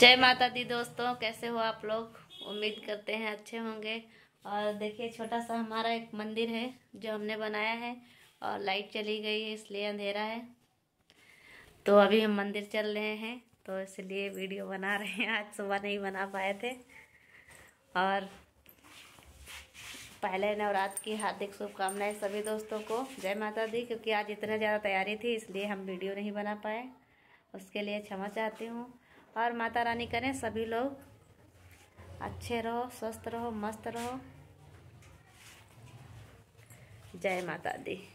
जय माता दी दोस्तों कैसे हो आप लोग उम्मीद करते हैं अच्छे होंगे और देखिए छोटा सा हमारा एक मंदिर है जो हमने बनाया है और लाइट चली गई है इसलिए अंधेरा है तो अभी हम मंदिर चल रहे हैं तो इसलिए वीडियो बना रहे हैं आज सुबह नहीं बना पाए थे और पहले नवरात्र की हार्दिक शुभकामनाएं सभी दोस्तों को जय माता दी क्योंकि आज इतना ज़्यादा तैयारी थी इसलिए हम वीडियो नहीं बना पाए उसके लिए क्षमा चाहती हूँ और माता रानी करें सभी लोग अच्छे रहो स्वस्थ रहो मस्त रहो जय माता दी